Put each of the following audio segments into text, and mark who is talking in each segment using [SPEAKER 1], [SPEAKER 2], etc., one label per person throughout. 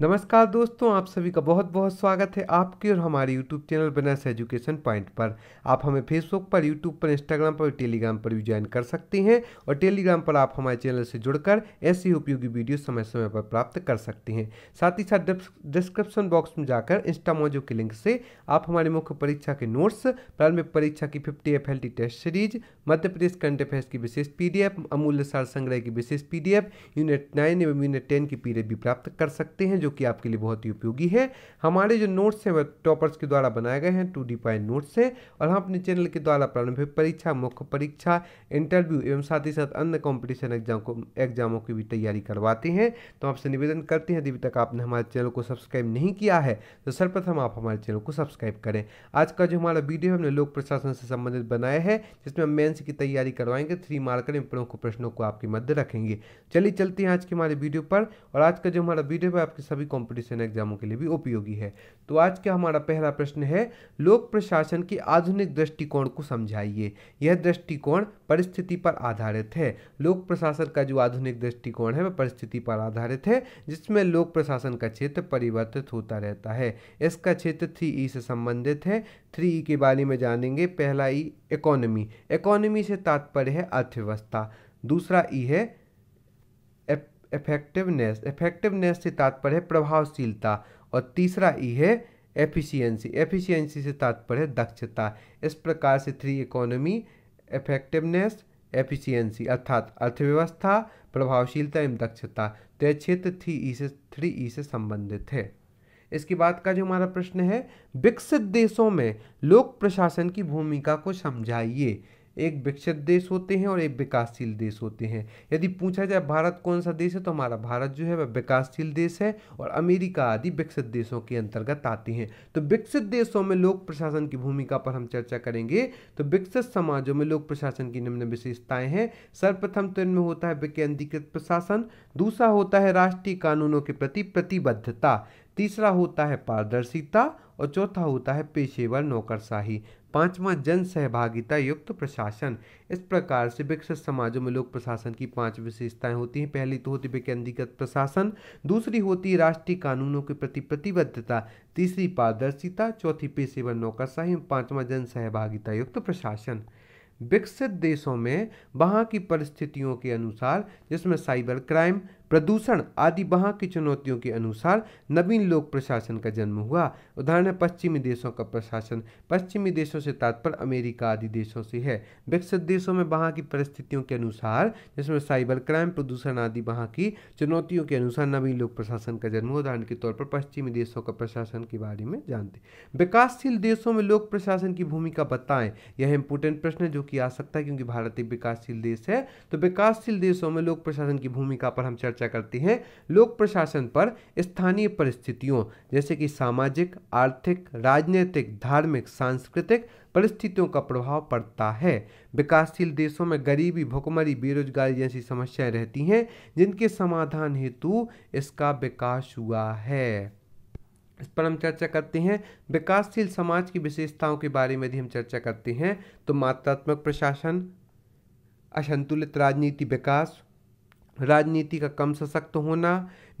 [SPEAKER 1] नमस्कार दोस्तों आप सभी का बहुत बहुत स्वागत है आपके और हमारे YouTube channel Banas Education Point पर आप हमें फेसबुक पर यूट्यूब पर इंस्टाग्राम पर टेलीग्राम पर भी ज्वाइन कर सकते हैं और टेलीग्राम पर आप हमारे चैनल से जुड़कर ऐसी उपयोगी वीडियो समय समय पर प्राप्त कर सकते हैं साथ ही साथ डिस्क्रिप्शन बॉक्स में जाकर इंस्टामोजो के लिंक से आप हमारे मुख्य परीक्षा के नोट्स प्रारंभिक परीक्षा की fifty F test series Madhya Pradesh current affairs की विशेष पी अमूल्य सार संग्रह की विशेष पी यूनिट नाइन एवं यूनिट टेन की पी भी प्राप्त कर सकते हैं जो जो कि आपके लिए बहुत ही उपयोगी है हमारे जो नोट्स हैं वह टॉपर्स के द्वारा बनाए गए हैं टू डी पाई नोट्स हैं और हम अपने चैनल के द्वारा प्रारंभिक परीक्षा मुख्य परीक्षा इंटरव्यू एवं साथ ही साथ अन्य कॉम्पिटिशन एग्जाम को एग्जामों की भी तैयारी करवाते हैं तो आपसे निवेदन करते हैं यदि तक आपने हमारे चैनल को सब्सक्राइब नहीं किया है तो सर्वप्रथम आप हमारे चैनल को सब्सक्राइब करें आज का जो हमारा वीडियो हमने लोक प्रशासन से संबंधित बनाया है जिसमें हम मेन्स की तैयारी करवाएंगे थ्री मार्कर एवं प्रमुख प्रश्नों को आपके मध्य रखेंगे चलिए चलते हैं आज के हमारे वीडियो पर और आज का जो हमारा वीडियो है आपके सभी कॉम्पिटिशन एग्जामों के लिए भी उपयोगी है तो आज का हमारा पहला प्रश्न है लोक प्रशासन के आधुनिक दृष्टिकोण को समझाइए यह दृष्टिकोण परिस्थिति पर आधारित है लोक प्रशासन का जो आधुनिक दृष्टिकोण है वह परिस्थिति पर आधारित है जिसमें लोक प्रशासन का क्षेत्र परिवर्तित होता रहता है इसका क्षेत्र थ्री ई से संबंधित है थ्री ई के बारे में जानेंगे पहला ई इकोनॉमी इकोनॉमी से तात्पर्य है अर्थव्यवस्था दूसरा ई है इफेक्टिवनेस इफेक्टिवनेस से तात्पर्य है प्रभावशीलता और तीसरा ई है एफिशिएंसी एफिशिएंसी से तात्पर्य है दक्षता इस प्रकार से थ्री इकोनॉमी इफेक्टिवनेस एफिशिएंसी अर्थात अर्थव्यवस्था प्रभावशीलता एवं दक्षता तो यह क्षेत्र थ्री ई e से थ्री ई e से संबंधित है इसके बाद का जो हमारा प्रश्न है विकसित देशों में लोक प्रशासन की भूमिका को समझाइए एक विकसित देश होते हैं और एक विकासशील देश होते हैं यदि पूछा जाए भारत कौन सा देश है तो हमारा भारत जो है वह विकासशील देश है और अमेरिका आदि विकसित देशों के अंतर्गत आते हैं तो विकसित देशों में लोक प्रशासन की भूमिका पर हम चर्चा करेंगे तो विकसित समाजों में लोक प्रशासन की निम्न विशेषताएं हैं सर्वप्रथम तो इनमें होता है विकेंद्रीकृत प्रशासन दूसरा होता है राष्ट्रीय कानूनों के प्रति प्रतिबद्धता तीसरा होता है पारदर्शिता और चौथा होता है पेशेवर नौकरशाही पांचवा जन सहभागिता युक्त प्रशासन इस प्रकार से विकसित समाजों में लोक प्रशासन की पांच विशेषताएं होती हैं पहली तो होती है प्रशासन दूसरी होती है राष्ट्रीय कानूनों के प्रति प्रतिबद्धता तीसरी पारदर्शिता चौथी पेशेवर नौकरशाही पांचवा जन सहभागिता युक्त प्रशासन विकसित देशों में वहाँ की परिस्थितियों के अनुसार जिसमें साइबर क्राइम प्रदूषण आदि वहाँ की चुनौतियों के अनुसार नवीन लोक प्रशासन का जन्म हुआ उदाहरण है पश्चिमी देशों का प्रशासन पश्चिमी देशों से तात्पर्य अमेरिका आदि देशों से है विकसित देशों में वहाँ की परिस्थितियों के अनुसार जिसमें साइबर क्राइम प्रदूषण आदि वहाँ की चुनौतियों के अनुसार नवीन लोक प्रशासन का जन्म हुआ उदाहरण के तौर पर पश्चिमी देशों का प्रशासन के बारे में जानते विकासशील देशों में लोक प्रशासन की भूमिका बताएं यह इंपोर्टेंट प्रश्न है जो कि आ सकता है क्योंकि भारत एक विकासशील देश है तो विकासशील देशों में लोक प्रशासन की भूमिका पर हम चर्चा चर्चा करते हैं लोक प्रशासन पर स्थानीय परिस्थितियों जैसे कि सामाजिक आर्थिक राजनीतिक धार्मिक सांस्कृतिक परिस्थितियों का प्रभाव पड़ता है विकासशील देशों में गरीबी भुखमरी बेरोजगारी जैसी समस्याएं रहती हैं जिनके समाधान हेतु इसका विकास हुआ है इस पर हम चर्चा करते हैं विकासशील समाज की विशेषताओं के बारे में भी हम चर्चा करते हैं तो मात्रात्मक प्रशासन असंतुलित राजनीति विकास राजनीति का कम सशक्त होना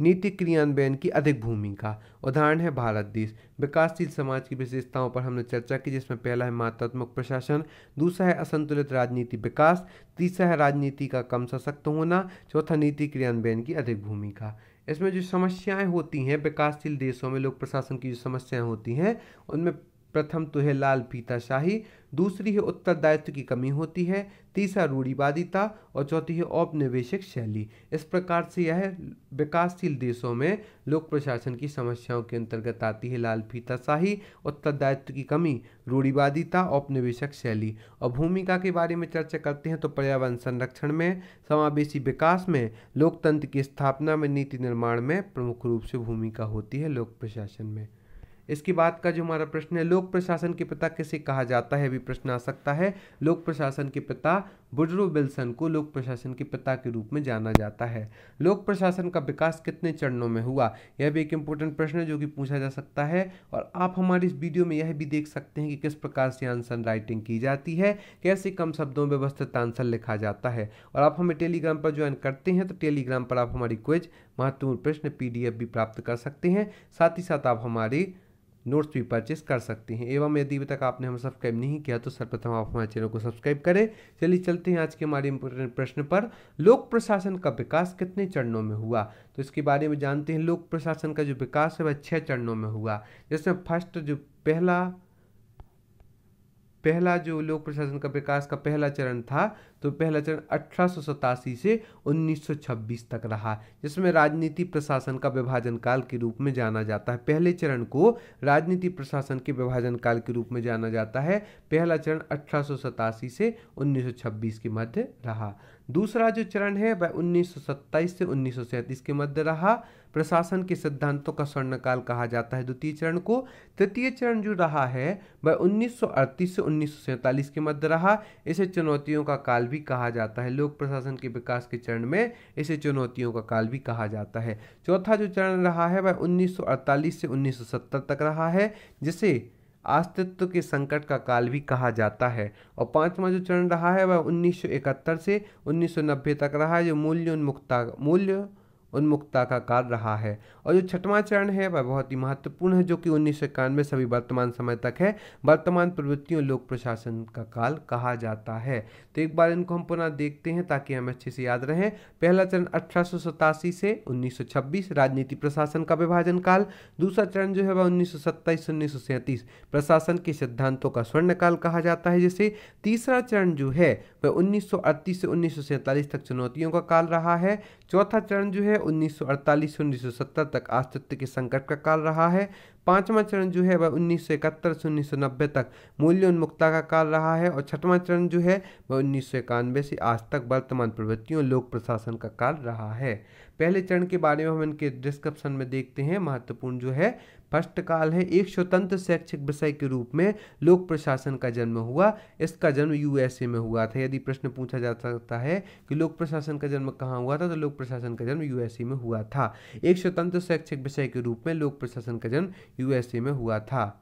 [SPEAKER 1] नीति क्रियान्वयन की अधिक भूमिका उदाहरण है भारत देश विकासशील समाज की विशेषताओं पर हमने चर्चा की जिसमें पहला है मात्रात्मक प्रशासन दूसरा है असंतुलित राजनीति विकास तीसरा है राजनीति का कम सशक्त होना चौथा नीति क्रियान्वयन की अधिक भूमिका इसमें जो समस्याएं होती हैं विकासशील देशों में लोक प्रशासन की जो समस्याएं होती हैं उनमें प्रथम तो है लाल फीताशाही दूसरी है उत्तरदायित्व की कमी होती है तीसरा रूढ़ीवादिता और चौथी है औपनिवेशिक शैली इस प्रकार से यह विकासशील देशों में लोक प्रशासन की समस्याओं के अंतर्गत आती है लाल फीताशाही उत्तरदायित्व की कमी रूढ़ीवादिता औपनिवेशक शैली और भूमिका के बारे में चर्चा करते हैं तो पर्यावरण संरक्षण में समावेशी विकास में लोकतंत्र की स्थापना में नीति निर्माण में प्रमुख रूप से भूमिका होती है लोक प्रशासन में इसके बाद का जो हमारा प्रश्न है लोक प्रशासन के पिता किसे कहा जाता है भी प्रश्न आ सकता है लोक प्रशासन के पिता बुजरो विल्सन को लोक प्रशासन के पिता के रूप में जाना जाता है लोक प्रशासन का विकास कितने चरणों में हुआ यह भी एक इम्पोर्टेंट प्रश्न है जो कि पूछा जा सकता है और आप हमारी इस वीडियो में यह भी देख सकते हैं कि किस प्रकार से आंसर राइटिंग की जाती है कैसे कम शब्दों में व्यवस्थित आंसर लिखा जाता है और आप हमें टेलीग्राम पर ज्वाइन करते हैं तो टेलीग्राम पर आप हमारी क्विज महत्वपूर्ण प्रश्न पी भी प्राप्त कर सकते हैं साथ ही साथ आप हमारे नोट्स भी परचेस कर सकते हैं एवं यदि अभी तक आपने हमें सब्सक्राइब नहीं किया तो सर्वप्रथम आप हमारे चैनल को सब्सक्राइब करें चलिए चलते हैं आज के हमारे इम्पोर्टेंट प्रश्न पर लोक प्रशासन का विकास कितने चरणों में हुआ तो इसके बारे में जानते हैं लोक प्रशासन का जो विकास है वह छः चरणों में हुआ जिसमें फर्स्ट जो पहला पहला जो लोक प्रशासन का विकास का पहला चरण था तो पहला चरण अठारह से 1926 तक रहा जिसमें राजनीति प्रशासन का विभाजन काल के रूप में जाना जाता है पहले चरण को राजनीति प्रशासन के विभाजन काल के रूप में जाना जाता है पहला चरण अठारह से 1926 के मध्य रहा दूसरा जो चरण है वह 1927 से उन्नीस के मध्य रहा प्रशासन के सिद्धांतों का स्वर्णकाल कहा जाता है द्वितीय चरण को तृतीय चरण जो रहा है वह 1938 से उन्नीस के मध्य रहा इसे चुनौतियों का काल भी कहा जाता है लोक प्रशासन के विकास के चरण में इसे चुनौतियों का काल भी कहा जाता है चौथा जो चरण रहा है वह 1948 से 1970 तक रहा है जिसे अस्तित्व के संकट का काल भी कहा जाता है और पांचवा जो चरण रहा है वह 1971 से 1990 तक रहा है जो मूल्य उन्मुक्ता मूल्य उन्मुक्ता का कार्य रहा है और जो छठवां चरण है वह बहुत ही महत्वपूर्ण है जो कि उन्नीस सौ इक्यानवे सभी वर्तमान समय तक है वर्तमान प्रवृत्तियों लोक प्रशासन का काल कहा जाता है तो एक बार इनको हम पुनः देखते हैं ताकि हम अच्छे से याद रहें पहला चरण अठारह से 1926 राजनीति प्रशासन का विभाजन काल दूसरा चरण जो है वह उन्नीस सौ सत्ताईस प्रशासन के सिद्धांतों का स्वर्ण काल कहा जाता है जिसे तीसरा चरण जो है वह उन्नीस से उन्नीस तक चुनौतियों का काल रहा है चौथा चरण जो है 1948 से 1970 तक आस्तित्व के संकट का काल रहा है पांचवा चरण जो है वह उन्नीस सौ इकहत्तर से उन्नीस सौ नब्बे तक मूल्य उन्मुक्ता का काल रहा है और छठवां चरण जो है वह उन्नीस सौ इक्यानवे से आज तक वर्तमान प्रवृत्तियों लोक प्रशासन का काल रहा है पहले चरण के बारे में हम इनके डिस्क्रिप्शन में देखते हैं महत्वपूर्ण जो है फर्स्ट काल है एक स्वतंत्र शैक्षिक विषय के रूप में लोक प्रशासन का जन्म हुआ इसका जन्म यूएसए में हुआ था यदि प्रश्न पूछा जा सकता है कि लोक प्रशासन का जन्म कहाँ हुआ था तो लोक प्रशासन का जन्म यूएसए में हुआ था एक स्वतंत्र शैक्षिक विषय के रूप में लोक प्रशासन का जन्म यूएसए में हुआ था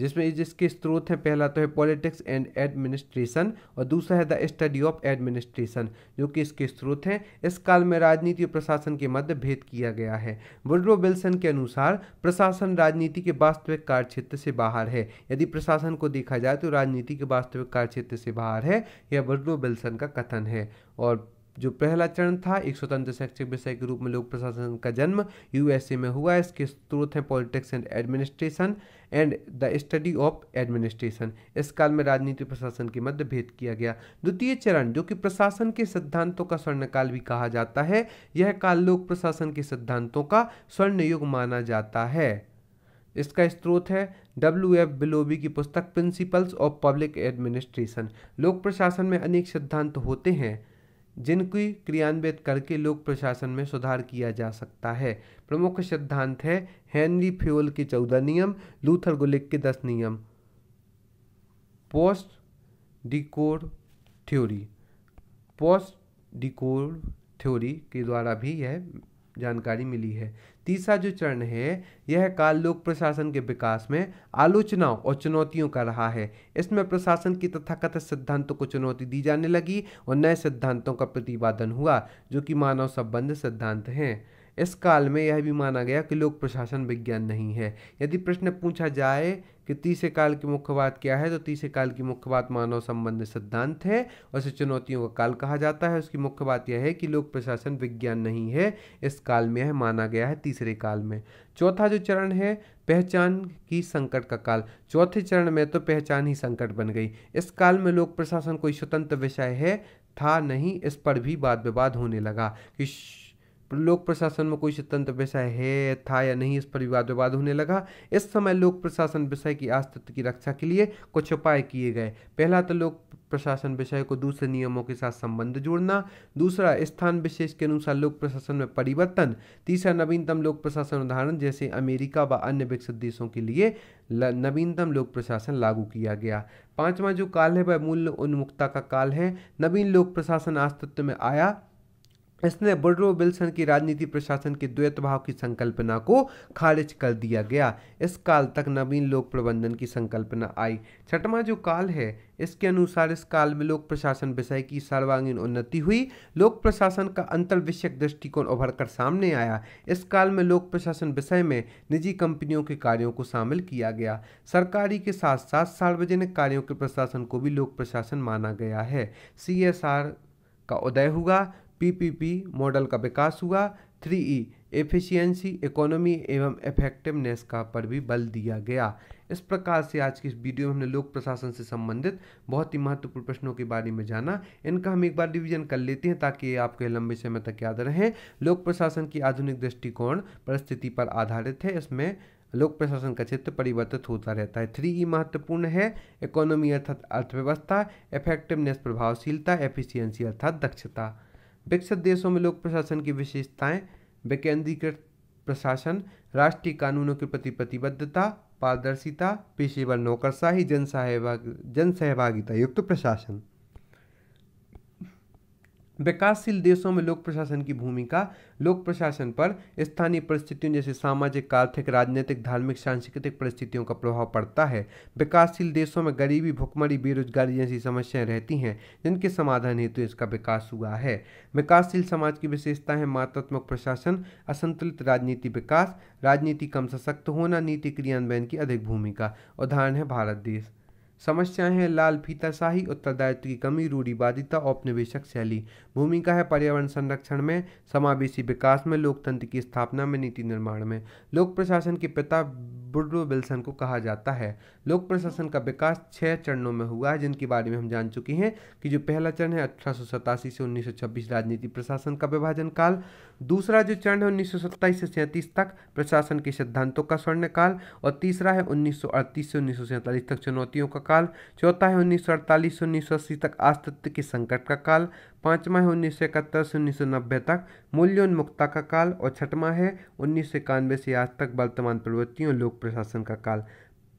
[SPEAKER 1] जिसमें जिसके स्रोत हैं पहला तो है पॉलिटिक्स एंड एडमिनिस्ट्रेशन और दूसरा है द स्टडी ऑफ एडमिनिस्ट्रेशन जो कि इसके स्रोत हैं इस काल में राजनीति और प्रशासन के मध्य भेद किया गया है वुड्रो विल्सन के अनुसार प्रशासन राजनीति के वास्तविक कार्यक्षेत्र से बाहर है यदि प्रशासन को देखा जाए तो राजनीति के वास्तविक कार्यक्षेत्र से बाहर है यह वुड्रो विल्सन का कथन है और जो पहला चरण था एक स्वतंत्र शैक्षिक विषय के रूप में लोक प्रशासन का जन्म यूएसए में हुआ इसके स्रोत हैं politics and administration and the study of administration इस काल में राजनीति प्रशासन के मध्य भेद किया गया द्वितीय चरण जो कि प्रशासन के सिद्धांतों का स्वर्णकाल भी कहा जाता है यह काल लोक प्रशासन के सिद्धांतों का स्वर्ण युग माना जाता है इसका स्रोत है डब्ल्यू एफ बिलोबी की पुस्तक प्रिंसिपल्स ऑफ पब्लिक एडमिनिस्ट्रेशन लोक प्रशासन में अनेक सिद्धांत होते हैं जिनकी क्रियान्वित करके लोक प्रशासन में सुधार किया जा सकता है प्रमुख सिद्धांत है हेनरी फ्योल के चौदह नियम लूथर गुलिक के दस नियम POSDCORB theory POSDCORB theory के द्वारा भी यह जानकारी मिली है तीसरा जो चरण है यह काल लोक प्रशासन के विकास में आलोचनाओं और चुनौतियों का रहा है इसमें प्रशासन की तथाकथित सिद्धांतों को चुनौती दी जाने लगी और नए सिद्धांतों का प्रतिपादन हुआ जो कि मानव संबंध सिद्धांत हैं इस काल में यह भी माना गया कि लोक प्रशासन विज्ञान नहीं है यदि प्रश्न पूछा जाए कि तीसरे काल की मुख्य बात क्या है तो तीसरे काल की मुख्य बात मानव संबंध सिद्धांत है उसे चुनौतियों का काल कहा जाता है उसकी मुख्य बात यह है कि लोक प्रशासन विज्ञान नहीं है इस काल में यह माना गया है तीसरे काल में चौथा जो चरण है पहचान की संकट का काल चौथे चरण में तो पहचान ही संकट बन गई इस काल में लोक प्रशासन कोई स्वतंत्र विषय है था नहीं इस पर भी वाद विवाद होने लगा कि लोक प्रशासन में कोई स्वतंत्र विषय है था या नहीं इस पर विवाद विवाद होने लगा इस समय लोक प्रशासन विषय की अस्तित्व की रक्षा के लिए कुछ उपाय किए गए पहला तो लोक प्रशासन विषय को दूसरे नियमों के साथ संबंध जोड़ना दूसरा स्थान विशेष के अनुसार लोक प्रशासन में परिवर्तन तीसरा नवीनतम लोक प्रशासन उदाहरण जैसे अमेरिका व अन्य विकसित देशों के लिए नवीनतम लोक प्रशासन लागू किया गया पांचवा जो काल है वह मूल्य उन्मुक्ता का काल है नवीन लोक प्रशासन अस्तित्व में आया इसने बर्ड्रो विल्सन की राजनीति प्रशासन के द्वैत भाव की संकल्पना को खारिज कर दिया गया इस काल तक नवीन लोक प्रबंधन की संकल्पना आई छठवा जो काल है इसके अनुसार इस काल में लोक प्रशासन विषय की सर्वांगीण उन्नति हुई लोक प्रशासन का अंतर्विषयक दृष्टिकोण उभर कर सामने आया इस काल में लोक प्रशासन विषय में निजी कंपनियों के कार्यों को शामिल किया गया सरकारी के साथ साथ सार्वजनिक कार्यों के प्रशासन को भी लोक प्रशासन माना गया है सी का उदय हुआ पीपीपी मॉडल का विकास हुआ थ्री ई एफिशियंसी इकोनॉमी एवं इफेक्टिवनेस का पर भी बल दिया गया इस प्रकार से आज की इस वीडियो में हमने लोक प्रशासन से संबंधित बहुत ही महत्वपूर्ण प्रश्नों के बारे में जाना इनका हम एक बार डिवीजन कर लेते हैं ताकि ये आपके लंबे समय तक याद रहें लोक प्रशासन की आधुनिक दृष्टिकोण परिस्थिति पर आधारित है इसमें लोक प्रशासन का क्षेत्र परिवर्तित होता रहता है थ्री ई महत्वपूर्ण है इकोनॉमी अर्थात अर्थव्यवस्था इफेक्टिवनेस प्रभावशीलता एफिशियंसी अर्थात दक्षता विकसित देशों में लोक प्रशासन की विशेषताएं विकेंद्रीकृत प्रशासन राष्ट्रीय कानूनों के प्रति प्रतिबद्धता पारदर्शिता पेशेवर नौकरशाही जन सहभाग जन सहभागिता युक्त प्रशासन विकासशील देशों में लोक प्रशासन की भूमिका लोक प्रशासन पर स्थानीय परिस्थितियों जैसे सामाजिक आर्थिक राजनीतिक धार्मिक सांस्कृतिक परिस्थितियों का प्रभाव पड़ता है विकासशील देशों में गरीबी भुखमरी बेरोजगारी जैसी समस्याएं रहती हैं जिनके समाधान हेतु तो इसका विकास हुआ है विकासशील समाज की विशेषता है मात्रात्मक प्रशासन असंतुलित राजनीति विकास राजनीति कम सशक्त होना नीति क्रियान्वयन की अधिक भूमिका उदाहरण है भारत देश समस्याएं हैं लाल फीताशाही उत्तरदायित्व की कमी रूढ़ीवादिता औपनिवेशक शैली भूमिका है पर्यावरण संरक्षण में समावेशी विकास में लोकतंत्र की स्थापना में नीति निर्माण में लोक प्रशासन के पिता बुड्रो विल्सन को कहा जाता है लोक प्रशासन का विकास छः चरणों में हुआ है जिनके बारे में हम जान चुके हैं कि जो पहला चरण है अठारह से उन्नीस राजनीति प्रशासन का विभाजन काल दूसरा जो चरण है उन्नीस से सैंतीस तक प्रशासन के सिद्धांतों का स्वर्णकाल और तीसरा है उन्नीस से उन्नीस तक चुनौतियों का काल चौथा है उन्नीस से 1980 तक आस्तित्व के संकट का काल पांचवा है उन्नीस से उन्नीस तक मूल्योन्मुक्ता का काल और छठवां है उन्नीस से आज तक वर्तमान प्रवृत्तियों लोक प्रशासन का काल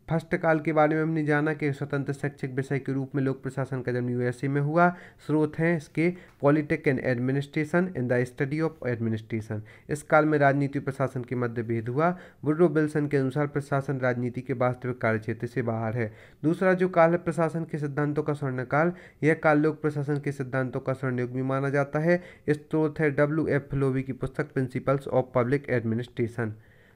[SPEAKER 1] फर्स्ट काल के बारे में हमने जाना कि स्वतंत्र शैक्षिक विषय के रूप में लोक प्रशासन का जन्म यूएसए में हुआ स्रोत हैं इसके politic and administration in the study of administration इस काल में राजनीति प्रशासन के मध्य भेद हुआ बुर्रो बिल्सन के अनुसार प्रशासन राजनीति के वास्तविक कार्य क्षेत्र से बाहर है दूसरा जो काल है प्रशासन के सिद्धांतों का स्वर्णकाल यह काल लोक प्रशासन के सिद्धांतों का स्वर्णयुग भी माना जाता है स्रोत है डब्ल्यू एफ लोवी की पुस्तक प्रिंसिपल्स ऑफ पब्लिक एडमिनिस्ट्रेशन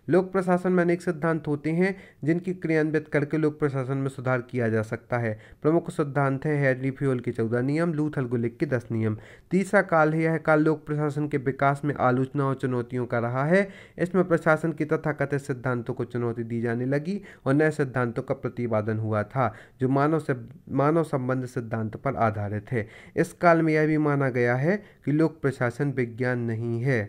[SPEAKER 1] लोक प्रशासन में अनेक सिद्धांत होते हैं जिनकी क्रियान्वित करके लोक प्रशासन में सुधार किया जा सकता है प्रमुख सिद्धांत है हेडली फ्योल के चौदह नियम लूथल गुलिक के दस नियम तीसरा काल है यह काल लोक प्रशासन के विकास में आलोचना और चुनौतियों का रहा है इसमें प्रशासन तथा तथाकथित सिद्धांतों को चुनौती दी जाने लगी और नए सिद्धांतों का प्रतिपादन हुआ था जो मानव से मानव संबंध सिद्धांत पर आधारित है इस काल में यह भी माना गया है कि लोक प्रशासन विज्ञान नहीं है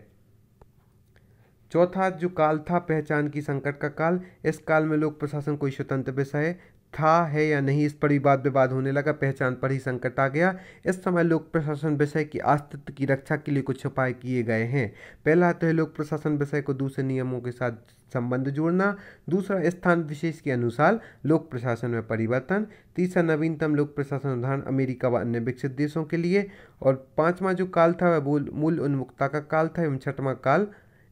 [SPEAKER 1] चौथा जो काल था पहचान की संकट का काल इस काल में लोक प्रशासन कोई स्वतंत्र विषय था है या नहीं इस पर भी वाद विवाद होने लगा पहचान पर ही संकट आ गया इस समय लोक प्रशासन विषय की अस्तित्व की रक्षा के लिए कुछ उपाय किए गए हैं पहला तो है लोक प्रशासन विषय को दूसरे नियमों के साथ संबंध जोड़ना दूसरा स्थान विशेष के अनुसार लोक प्रशासन में परिवर्तन तीसरा नवीनतम लोक प्रशासन उदाहरण अमेरिका व अन्य विकसित देशों के लिए और पांचवा जो काल था वह मूल उन्मुक्ता का काल था एवं छठवा काल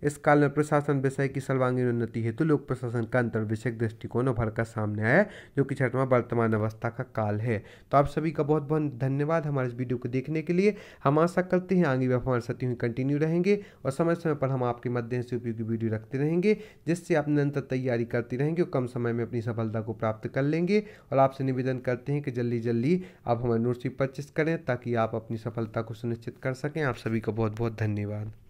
[SPEAKER 1] इस काल में प्रशासन विषय की सर्वांगीण उन्नति हेतु लोक प्रशासन का अंतर विषय दृष्टिकोण उभर कर सामने आया जो कि छठवां वर्तमान अवस्था का काल है तो आप सभी का बहुत बहुत धन्यवाद हमारे इस वीडियो को देखने के लिए हम आशा करते हैं आगे भी हमारे साथ हुई कंटिन्यू रहेंगे और समय समय पर हम आपके मध्य से उपयोगी वीडियो रखते रहेंगे जिससे आप निरंतर तैयारी करते रहेंगे और कम समय में अपनी सफलता को प्राप्त कर लेंगे और आपसे निवेदन करते हैं कि जल्दी जल्दी आप हमारे नोट्स भी परचेस करें ताकि आप अपनी सफलता को सुनिश्चित कर सकें आप सभी का बहुत बहुत धन्यवाद